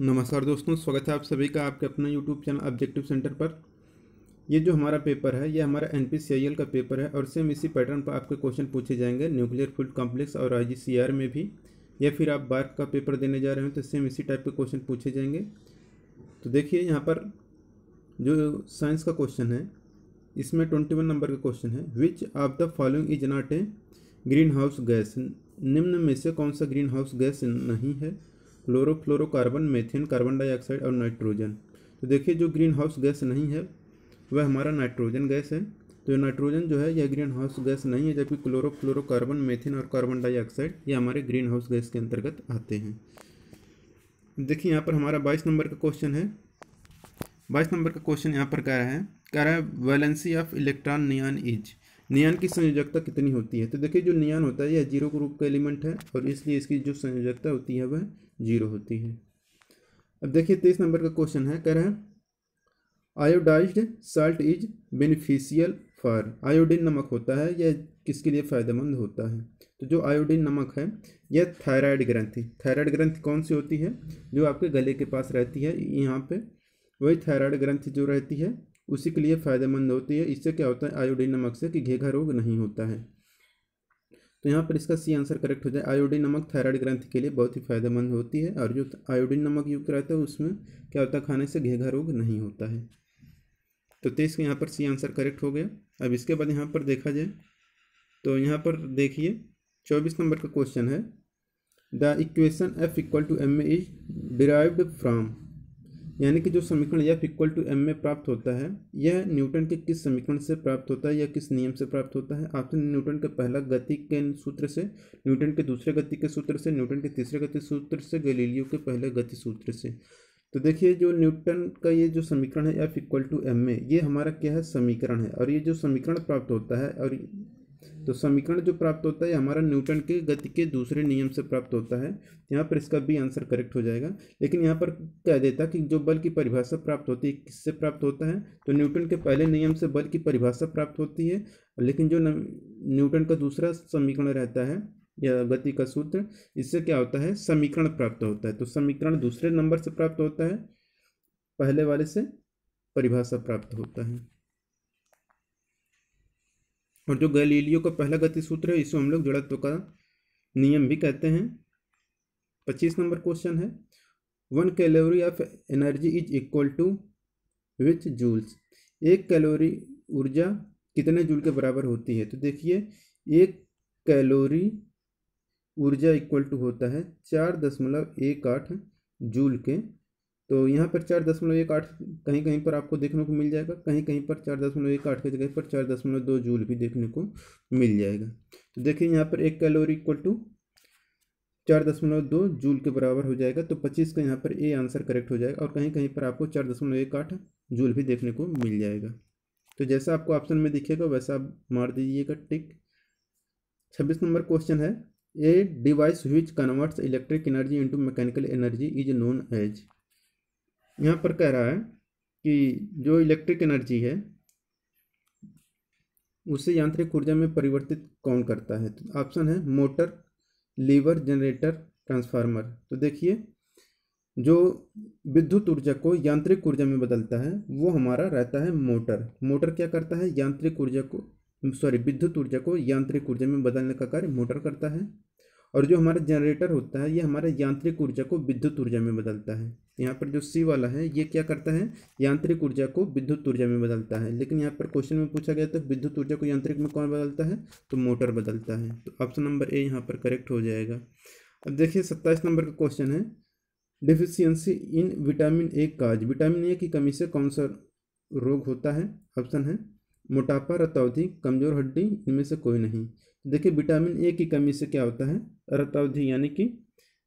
नमस्कार दोस्तों स्वागत है आप सभी का आपके अपने यूट्यूब चैनल ऑब्जेक्टिव सेंटर पर ये जो हमारा पेपर है ये हमारा एन का पेपर है और सेम इसी पैटर्न पर आपके क्वेश्चन पूछे जाएंगे न्यूक्लियर फील्ड कॉम्प्लेक्स और आई में भी या फिर आप बार्क का पेपर देने जा रहे हो तो सेम इसी टाइप के क्वेश्चन पूछे जाएंगे तो देखिए यहाँ पर जो साइंस का क्वेश्चन है इसमें ट्वेंटी वन नंबर का क्वेश्चन है which of the following is not a greenhouse gas निम्न में से कौन सा ग्रीन हाउस गैस नहीं है क्लोरोफ्लोरोकार्बन मेथेन कार्बन डाइऑक्साइड और नाइट्रोजन तो देखिए जो ग्रीन हाउस गैस नहीं है वह हमारा नाइट्रोजन गैस है तो नाइट्रोजन जो है यह ग्रीन हाउस गैस नहीं है जबकि क्लोरोफ्लोरोकार्बन मेथेन और कार्बन डाइऑक्साइड ये हमारे ग्रीन हाउस गैस के अंतर्गत आते हैं देखिए यहाँ पर हमारा बाईस नंबर का क्वेश्चन है बाईस नंबर का क्वेश्चन यहाँ पर कह रहा है कह रहा है valency of electron neon is neon की संयोजकता कितनी होती है तो देखिए जो नियान होता है यह जीरो ग्रुप का एलिमेंट है और इसलिए इसकी जो संयोजकता होती है वह जीरो होती है अब देखिए तेईस नंबर का क्वेश्चन है कह रहे हैं iodized salt is beneficial for iodine नमक होता है यह किसके लिए फ़ायदेमंद होता है तो जो आयोडीन नमक है यह थायराइड ग्रंथि थायराइड ग्रंथि कौन सी होती है जो आपके गले के पास रहती है यहाँ पे वही थायराइड ग्रंथि जो रहती है उसी के लिए फ़ायदेमंद होती है इससे क्या होता है आयोडीन नमक से कि घेघा रोग नहीं होता है तो यहाँ पर इसका सी आंसर करेक्ट हो जाए आयोडीन नमक थायराइड ग्रंथि के लिए बहुत ही फायदेमंद होती है और जो आयोडीन नमक युक्त रहता है उसमें क्या होता है खाने से घेघा रोग नहीं होता है तो तेईस का यहाँ पर सी आंसर करेक्ट हो गया अब इसके बाद यहाँ पर देखा जाए तो यहाँ पर देखिए चौबीस नंबर का क्वेश्चन है the equation F equal to M A is derived from यानी कि जो समीकरण एफ इक्वल टू एम में प्राप्त होता है यह न्यूटन के किस समीकरण से प्राप्त होता है या किस नियम से प्राप्त होता है आपसे न्यूटन के पहला गति के सूत्र से न्यूटन के दूसरे गति के सूत्र से न्यूटन के तीसरे गति सूत्र से गलीलियो के पहले गति सूत्र से तो देखिए जो न्यूटन का ये जो समीकरण है एफ इक्वल टू एम में ये हमारा क्या है समीकरण है और ये जो समीकरण प्राप्त होता है और तो समीकरण जो प्राप्त होता है हमारा न्यूटन के गति के दूसरे नियम से प्राप्त होता है यहाँ पर इसका भी आंसर करेक्ट हो जाएगा लेकिन यहाँ पर कह देता कि जो बल की परिभाषा प्राप्त होती है किससे प्राप्त होता है तो न्यूटन के पहले नियम से बल की परिभाषा प्राप्त होती है लेकिन जो न्यूटन का दूसरा समीकरण रहता है या गति का सूत्र इससे क्या होता है समीकरण प्राप्त होता है तो समीकरण दूसरे नंबर से प्राप्त होता है पहले वाले से परिभाषा प्राप्त होता है और जो गैलीलियो का पहला गति सूत्र है इसको हम लोग जड़त्व का नियम भी कहते हैं पच्चीस नंबर क्वेश्चन है one calorie of energy is equal to which joules एक कैलोरी ऊर्जा कितने जूल के बराबर होती है तो देखिए एक कैलोरी ऊर्जा इक्वल टू होता है चार दशमलव एक आठ जूल के तो यहाँ पर चार दशमलव एक आठ कहीं कहीं पर आपको देखने को मिल जाएगा कहीं कहीं पर चार दशमलव एक आठ की जगह पर चार दशमलव दो जूल भी देखने को मिल जाएगा तो देखिए यहाँ पर एक कैलोरी इक्वल टू चार दशमलव दो जूल के बराबर हो जाएगा तो पच्चीस का यहाँ पर ए आंसर करेक्ट हो जाएगा और कहीं कहीं पर आपको चार दशमलव एक आठ जूल भी देखने को मिल जाएगा तो जैसा आपको ऑप्शन में दिखेगा वैसा आप मार दीजिएगा टिक छब्बीस नंबर क्वेश्चन है a device which converts electric energy into mechanical energy is known as यहाँ पर कह रहा है कि जो इलेक्ट्रिक एनर्जी है उसे यांत्रिक ऊर्जा में परिवर्तित कौन करता है तो ऑप्शन है मोटर लीवर जनरेटर ट्रांसफार्मर तो देखिए जो विद्युत ऊर्जा को यांत्रिक ऊर्जा में बदलता है वो हमारा रहता है मोटर मोटर क्या करता है यांत्रिक ऊर्जा को सॉरी विद्युत ऊर्जा को यांत्रिक ऊर्जा में बदलने का कार्य मोटर करता है और जो हमारा जनरेटर होता है ये हमारे यांत्रिक ऊर्जा को विद्युत ऊर्जा में बदलता है यहाँ पर जो सी वाला है ये क्या करता है यांत्रिक ऊर्जा को विद्युत ऊर्जा में बदलता है लेकिन यहाँ पर क्वेश्चन में पूछा गया तो विद्युत ऊर्जा को यांत्रिक में कौन बदलता है तो मोटर बदलता है तो ऑप्शन नंबर ए यहाँ पर करेक्ट हो जाएगा अब देखिए सत्ताईस नंबर का क्वेश्चन है deficiency in vitamin A cause vitamin A की कमी से कौन सा रोग होता है ऑप्शन है मोटापा रतावधि कमजोर हड्डी इनमें से कोई नहीं देखिए विटामिन ए की कमी से क्या होता है रतावधि यानी कि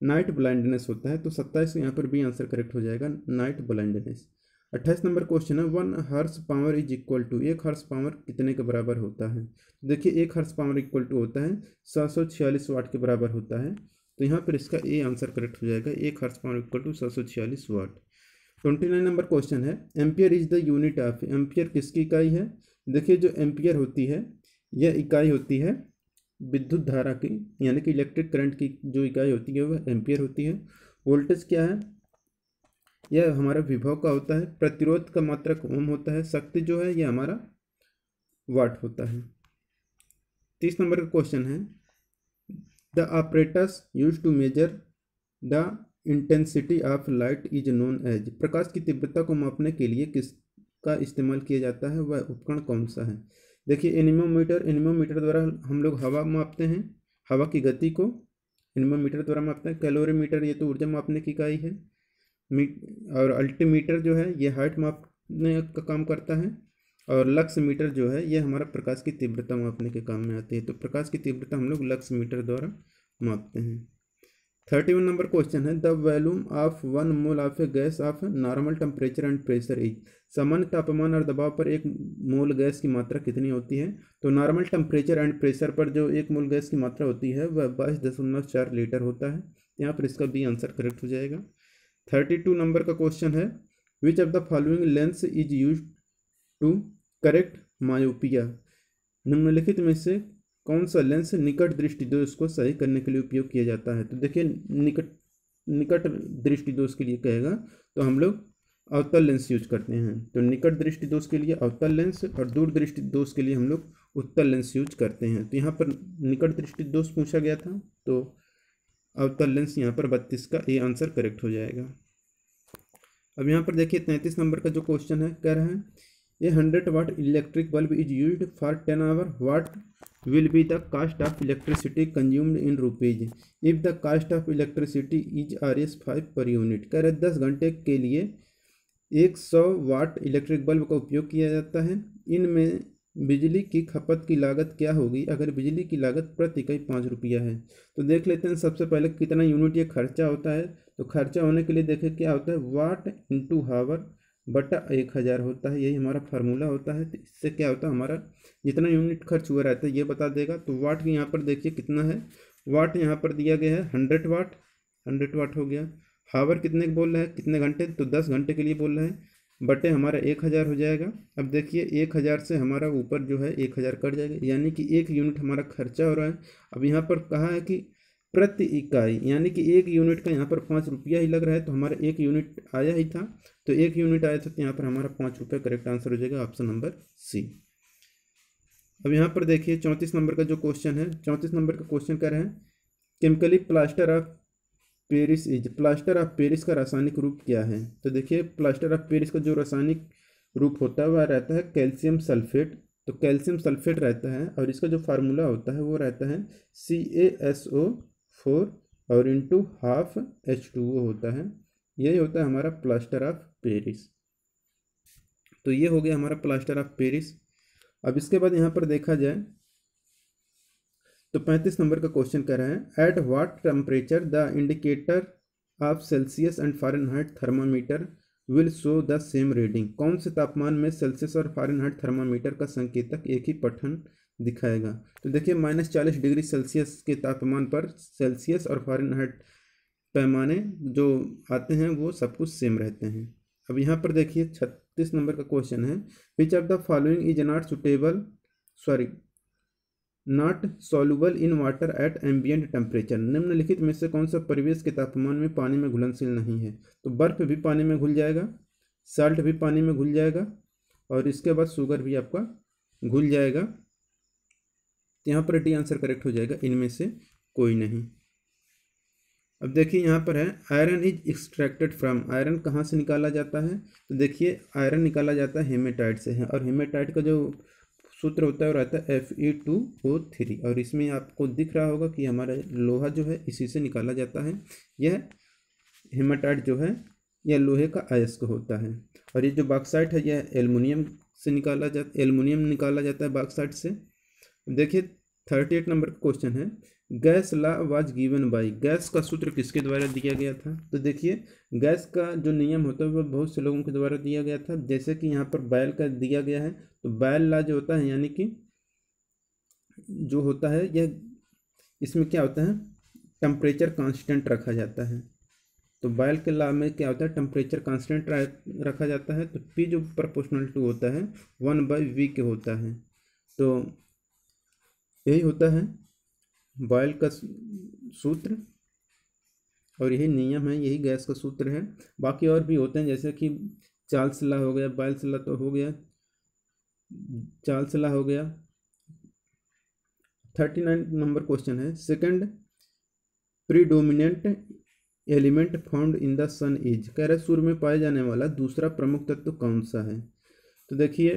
नाइट ब्लाइंडनेस होता है तो सत्ताईस यहाँ पर भी आंसर करेक्ट हो जाएगा नाइट ब्लाइंडनेस अट्ठाईस नंबर क्वेश्चन है one horsepower is equal to एक हर्स पावर कितने के बराबर होता है तो देखिए एक हर्स पावर इक्वल टू होता है सात सौ छियालीस वाट के बराबर होता है तो यहाँ पर इसका ए आंसर करेक्ट हो जाएगा एक हर्स पावर इक्वल टू सात सौ छियालीस watt twenty nine number question है ampere is the unit of ampere किसकी इकाई है देखिए जो एम्पियर होती है यह इकाई होती है विद्युत धारा की यानी कि इलेक्ट्रिक करंट की जो इकाई होती है वह एम्पियर होती है वोल्टेज क्या है यह हमारा विभव का होता है प्रतिरोध का मात्रक ओम होता है शक्ति जो है यह हमारा वाट होता है तीस नंबर का क्वेश्चन है the apparatus use to measure the intensity of light is known as प्रकाश की तीव्रता को मापने के लिए किसका इस्तेमाल किया जाता है वह उपकरण कौन सा है देखिए एनिमोमीटर एनिमोमीटर द्वारा हम लोग हवा मापते हैं हवा की गति को एनिमोमीटर द्वारा मापते हैं कैलोरीमीटर ये तो ऊर्जा मापने की इकाई है और अल्टीमीटर जो है ये हाइट मापने का काम करता है और लक्स मीटर जो है ये हमारा प्रकाश की तीव्रता मापने के काम में आती है तो प्रकाश की तीव्रता हम लोग लक्स मीटर द्वारा मापते हैं थर्टी वन नंबर क्वेश्चन है the volume of one mole of a gas of normal temperature and pressure is सामान्य तापमान और दबाव पर एक मोल गैस की मात्रा कितनी होती है तो नॉर्मल टेम्परेचर एंड प्रेशर पर जो एक मोल गैस की मात्रा होती है वह बाईस दशमलव चार लीटर होता है यहाँ पर इसका बी आंसर करेक्ट हो जाएगा थर्टी टू नंबर का क्वेश्चन है which of the following lens is use to correct myopia निम्नलिखित में से कौन सा लेंस निकट दृष्टि दोष को सही करने के लिए उपयोग किया जाता है तो देखिए निकट निकट दृष्टि दोष के लिए कहेगा तो हम लोग अवतल लेंस यूज करते हैं तो निकट दृष्टि दोष के लिए अवतल लेंस और दूर दृष्टि दोष के लिए हम लोग उत्तल लेंस यूज करते हैं तो यहाँ पर निकट दृष्टि दोष पूछा गया था तो अवतल लेंस यहाँ पर बत्तीस का ए आंसर करेक्ट हो जाएगा अब यहाँ पर देखिए तैंतीस नंबर का जो क्वेश्चन है कह रहे हैं a hundred watt electric bulb is use for ten hour watt will be the cost of electricity consumed in rupees if the cost of electricity is rs 5 per unit कह रहे दस घंटे के लिए एक सौ वाट इलेक्ट्रिक बल्ब का उपयोग किया जाता है इनमें बिजली की खपत की लागत क्या होगी अगर बिजली की लागत प्रति कई पाँच रुपया है तो देख लेते हैं सबसे पहले कितना यूनिट ये खर्चा होता है तो खर्चा होने के लिए देखें क्या होता है वाट इंटू हावर बटा एक हज़ार होता है यही हमारा फार्मूला होता है तो इससे क्या होता है हमारा जितना यूनिट खर्च हुआ रहता है ये बता देगा तो वाट यहाँ पर देखिए कितना है वाट यहाँ पर दिया गया है हंड्रेड वाट हंड्रेड वाट हो गया हावर कितने बोल रहा है कितने घंटे तो दस घंटे के लिए बोल रहे हैं बटे हमारा एक हज़ार हो जाएगा अब देखिए एक हज़ार से हमारा ऊपर जो है एक हज़ार कट जाएगा यानी कि एक यूनिट हमारा खर्चा हो रहा है अब यहाँ पर कहा है कि प्रति इकाई यानी कि एक यूनिट का यहाँ पर पाँच रुपया ही लग रहा है तो हमारा एक यूनिट आया ही था तो एक यूनिट आया था तो यहाँ पर हमारा पाँच रुपये करेक्ट आंसर हो जाएगा ऑप्शन नंबर सी अब यहाँ पर देखिए चौंतीस नंबर का जो क्वेश्चन है चौंतीस नंबर का क्वेश्चन कह रहे हैं chemically plaster of Paris is plaster of Paris का रासायनिक रूप क्या है तो देखिए प्लास्टर ऑफ पेरिस का जो रासायनिक रूप होता है वह रहता है कैल्शियम सल्फेट तो कैल्शियम सल्फेट रहता है और इसका जो फार्मूला होता है वो रहता है C A S O four और into half H two O होता है यही होता है हमारा प्लास्टर ऑफ पेरिस तो ये हो गया हमारा प्लास्टर ऑफ पेरिस अब इसके बाद यहाँ पर देखा जाए तो पैंतीस नंबर का क्वेश्चन कर रहे हैं at what temperature the indicator of Celsius and Fahrenheit thermometer will show the same reading कौन से तापमान में सेल्सियस और फारेनहाइट थर्मामीटर का संकेतक एक ही पठन दिखाएगा तो देखिए माइनस चालीस डिग्री सेल्सियस के तापमान पर सेल्सियस और फॉरनहाइट पैमाने जो आते हैं वो सब कुछ सेम रहते हैं अब यहाँ पर देखिए छत्तीस नंबर का क्वेश्चन है which of the following is not suitable sorry not soluble in water at ambient temperature निम्नलिखित में से कौन सा परिवेश के तापमान में पानी में घुलनशील नहीं है तो बर्फ़ भी पानी में घुल जाएगा साल्ट भी पानी में घुल जाएगा और इसके बाद शुगर भी आपका घुल जाएगा तो यहाँ पर डी आंसर करेक्ट हो जाएगा इनमें से कोई नहीं अब देखिए यहाँ पर है iron is extracted from iron कहाँ से निकाला जाता है तो देखिए आयरन निकाला जाता है हेमेटाइट से है और हेमेटाइट का जो सूत्र होता है वो रहता है F E two O three और इसमें आपको दिख रहा होगा कि हमारा लोहा जो है इसी से निकाला जाता है यह हेमाटाइट जो है यह लोहे का अयस्क होता है और ये जो बाक्साइट है यह एलमिनियम से निकाला जाता एलमिनियम निकाला जाता है बाक्साइट से देखिए थर्टी एट नंबर का क्वेश्चन है gas law was given by gas का सूत्र किसके द्वारा दिया गया था तो देखिए गैस का जो नियम होता है वह बहुत से लोगों के द्वारा दिया गया था जैसे कि यहाँ पर बैल का दिया गया है तो बैल ला जो होता है यानी कि जो होता है यह इसमें क्या होता है टेम्परेचर कांस्टेंट रखा जाता है तो बैल के ला में क्या होता है टेम्परेचर कांस्टेंट रखा जाता है तो पी जो प्रपोर्शनल टू होता है वन बाई वी के होता है तो यही होता है बॉयल का सूत्र और यही नियम है यही गैस का सूत्र है बाकी और भी होते हैं जैसे कि चाल हो गया बैल तो हो गया चाल हो गया थर्टी नाइन नंबर क्वेश्चन है second predominant element found in the sun is कह रहे सूर्य में पाया जाने वाला दूसरा प्रमुख तत्व तो कौन सा है तो देखिए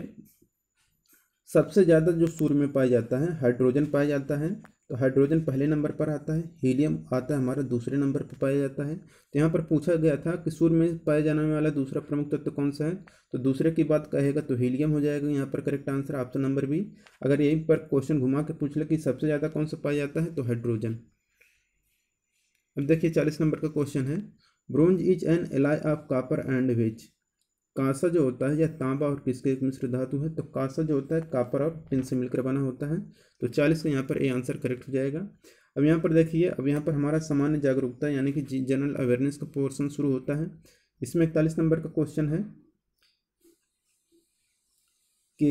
सबसे ज़्यादा जो सूर्य में पाया जाता है हाइड्रोजन पाया जाता है तो हाइड्रोजन पहले नंबर पर आता है हीलियम आता है हमारा दूसरे नंबर पर पाया जाता है तो यहाँ पर पूछा गया था कि सूर्य में पाया जाने वाला दूसरा प्रमुख तत्व तो कौन सा है तो दूसरे की बात कहेगा तो हीलियम हो जाएगा यहाँ पर correct answer option number B अगर यहीं पर क्वेश्चन घुमा के पूछ ले कि सबसे ज़्यादा कौन सा पाया जाता है तो हाइड्रोजन अब देखिए चालीस नंबर का क्वेश्चन है bronze is an alloy of copper and which कांसा जो होता है या तांबा और किसके एक मिश्र धातु है तो कांसा जो होता है कापर और टिन से मिलकर बना होता है तो चालीस का यहाँ पर ए आंसर करेक्ट हो जाएगा अब यहाँ पर देखिए अब यहाँ पर हमारा सामान्य जागरूकता यानी कि जनरल अवेयरनेस का पोर्सन शुरू होता है इसमें इकतालीस नंबर का क्वेश्चन है कि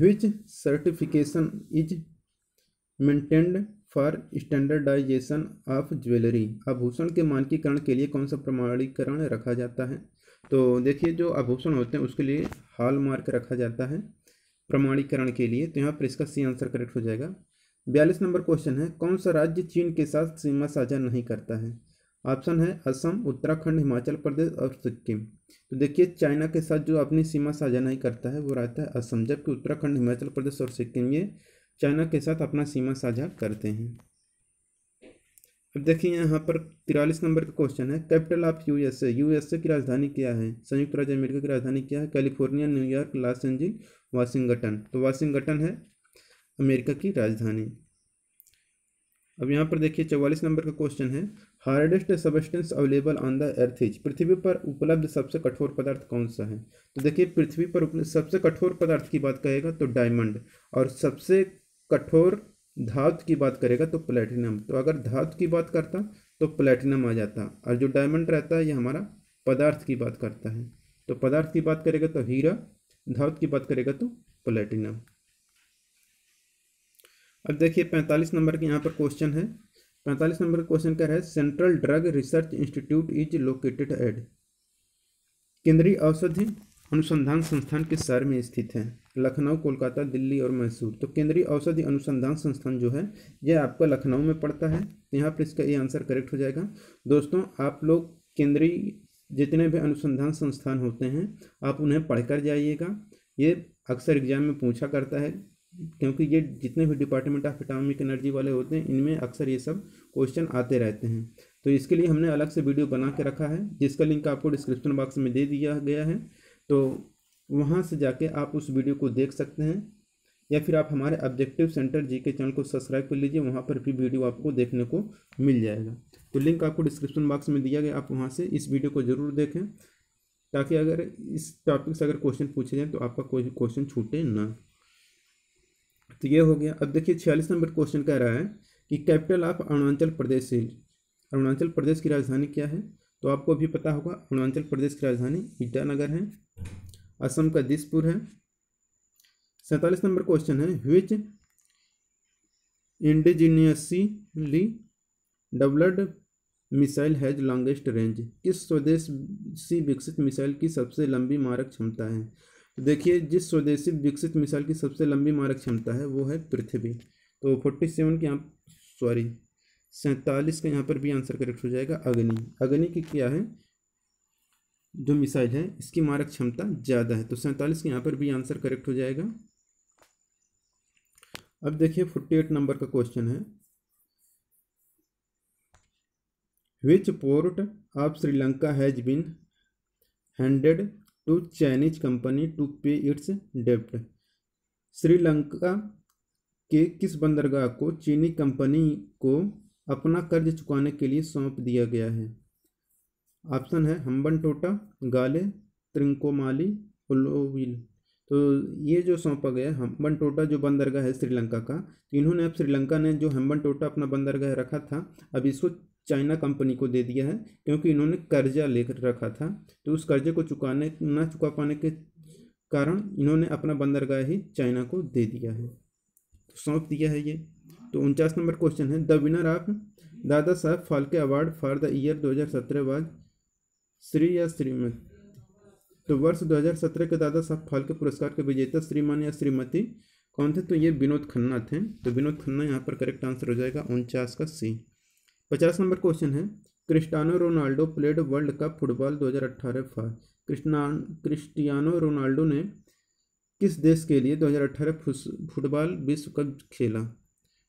which certification is maintained for standardization of jewellery आभूषण के मानकीकरण के लिए कौन सा प्रमाणीकरण रखा जाता है तो देखिए जो आभूषण होते हैं उसके लिए हॉल मार्क रखा जाता है प्रमाणीकरण के लिए तो यहाँ पर इसका सी आंसर करेक्ट हो जाएगा बयालीस नंबर क्वेश्चन है कौन सा राज्य चीन के साथ सीमा साझा नहीं करता है ऑप्शन है असम उत्तराखंड हिमाचल प्रदेश और सिक्किम तो देखिए चाइना के साथ जो अपनी सीमा साझा नहीं करता है वो रहता है असम जबकि उत्तराखंड हिमाचल प्रदेश और सिक्किम ये चाइना के साथ अपना सीमा साझा करते हैं अब देखिए यहाँ पर तिरालीस नंबर का क्वेश्चन है कैपिटल ऑफ यूएसए यूएसए की राजधानी क्या है संयुक्त राज्य अमेरिका की राजधानी क्या है California New York Los Angeles Washington तो वाशिंगटन है अमेरिका की राजधानी अब यहाँ पर देखिए चौवालीस नंबर का क्वेश्चन है hardest substance available on the earth is पृथ्वी पर उपलब्ध सबसे कठोर पदार्थ कौन सा है तो देखिए पृथ्वी पर सबसे कठोर पदार्थ की बात कहेगा तो डायमंड और सबसे कठोर धातु की बात करेगा तो प्लेटिनम तो अगर धातु की बात करता तो प्लेटिनम आ जाता और जो डायमंड रहता है ये हमारा पदार्थ की बात करता है तो पदार्थ की बात करेगा तो हीरा धातु की बात करेगा तो प्लेटिनम अब देखिए पैंतालीस नंबर के यहाँ पर क्वेश्चन है पैंतालीस नंबर का क्वेश्चन क्या है central drug research institute is located at केंद्रीय औषधि अनुसंधान संस्थान के शहर में स्थित है लखनऊ कोलकाता दिल्ली और मैसूर तो केंद्रीय औषधि अनुसंधान संस्थान जो है यह आपका लखनऊ में पड़ता है यहाँ पर इसका ये आंसर करेक्ट हो जाएगा दोस्तों आप लोग केंद्रीय जितने भी अनुसंधान संस्थान होते हैं आप उन्हें पढ़कर जाइएगा ये अक्सर एग्जाम में पूछा करता है क्योंकि ये जितने भी डिपार्टमेंट ऑफ एटॉमिक एनर्जी वाले होते हैं इनमें अक्सर ये सब क्वेश्चन आते रहते हैं तो इसके लिए हमने अलग से वीडियो बना के रखा है जिसका लिंक आपको डिस्क्रिप्शन बॉक्स में दे दिया गया है तो वहाँ से जाके आप उस वीडियो को देख सकते हैं या फिर आप हमारे ऑब्जेक्टिव सेंटर जी के चैनल को सब्सक्राइब कर लीजिए वहाँ पर भी वीडियो आपको देखने को मिल जाएगा तो लिंक आपको डिस्क्रिप्शन बॉक्स में दिया गया आप वहाँ से इस वीडियो को ज़रूर देखें ताकि अगर इस टॉपिक से अगर क्वेश्चन पूछे जाए तो आपका कोई भी क्वेश्चन छूटे ना तो ये हो गया अब देखिए छियालीस नंबर क्वेश्चन कह रहा है कि कैपिटल ऑफ अरुणाचल प्रदेश अरुणाचल प्रदेश की राजधानी क्या है तो आपको भी पता होगा अरुणाचल प्रदेश की राजधानी ईटानगर है असम का दिसपुर है सैंतालीस नंबर क्वेश्चन है which indigenously developed missile has longest range किस स्वदेशी विकसित मिसाइल की सबसे लंबी मारक क्षमता है तो देखिए जिस स्वदेशी विकसित मिसाइल की सबसे लंबी मारक क्षमता है वो है पृथ्वी तो फोर्टी सेवन की आप सॉरी सैंतालीस का यहाँ पर भी आंसर करेक्ट हो जाएगा अग्नि अग्नि की क्या है जो मिसाइल है इसकी मारक क्षमता ज़्यादा है तो सैंतालीस के यहाँ पर भी आंसर करेक्ट हो जाएगा अब देखिए फोर्टी एट नंबर का क्वेश्चन है which port of Sri Lanka has been handed to Chinese company to pay its डेप्ट श्रीलंका के किस बंदरगाह को चीनी कंपनी को अपना कर्ज चुकाने के लिए सौंप दिया गया है ऑप्शन है हम्बन टोटा गाले त्रिंकोमाली उलोविल तो ये जो सौंपा गया हम्बन टोटा जो बंदरगाह है श्रीलंका का तो इन्होंने अब श्रीलंका ने जो हम्बन टोटा अपना बंदरगाह रखा था अब इसको चाइना कंपनी को दे दिया है क्योंकि इन्होंने कर्जा ले रखा था तो उस कर्जे को चुकाने ना चुका पाने के कारण इन्होंने अपना बंदरगाह ही चाइना को दे दिया है तो सौंप दिया है ये तो उनचास नंबर क्वेश्चन है the winner of Dada Saheb Phalke award for the year 2017 was Shri या श्रीमती तो वर्ष 2017 के दादा साहब फाल्के पुरस्कार के विजेता श्रीमान या श्रीमती कौन थे तो ये विनोद खन्ना थे तो विनोद खन्ना यहाँ पर करेक्ट आंसर हो जाएगा उनचास का सी पचास नंबर क्वेश्चन है Cristiano Ronaldo played world cup football 2018 for Cristian Cristiano Ronaldo ने किस देश के लिए 2018 फुटबॉल विश्व कप खेला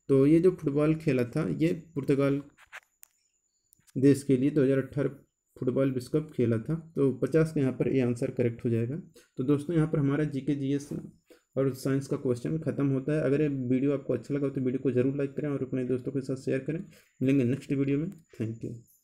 तो ये जो फुटबॉल खेला था ये पुर्तगाल देश के लिए 2018 फुटबॉल विश्व कप खेला था तो 50 का यहाँ पर ये आंसर करेक्ट हो जाएगा तो दोस्तों यहाँ पर हमारा जीके जीएस और साइंस का क्वेश्चन खत्म होता है अगर ये वीडियो आपको अच्छा लगा तो वीडियो को जरूर लाइक करें और अपने दोस्तों के साथ शेयर करें मिलेंगे नेक्स्ट वीडियो में थैंक यू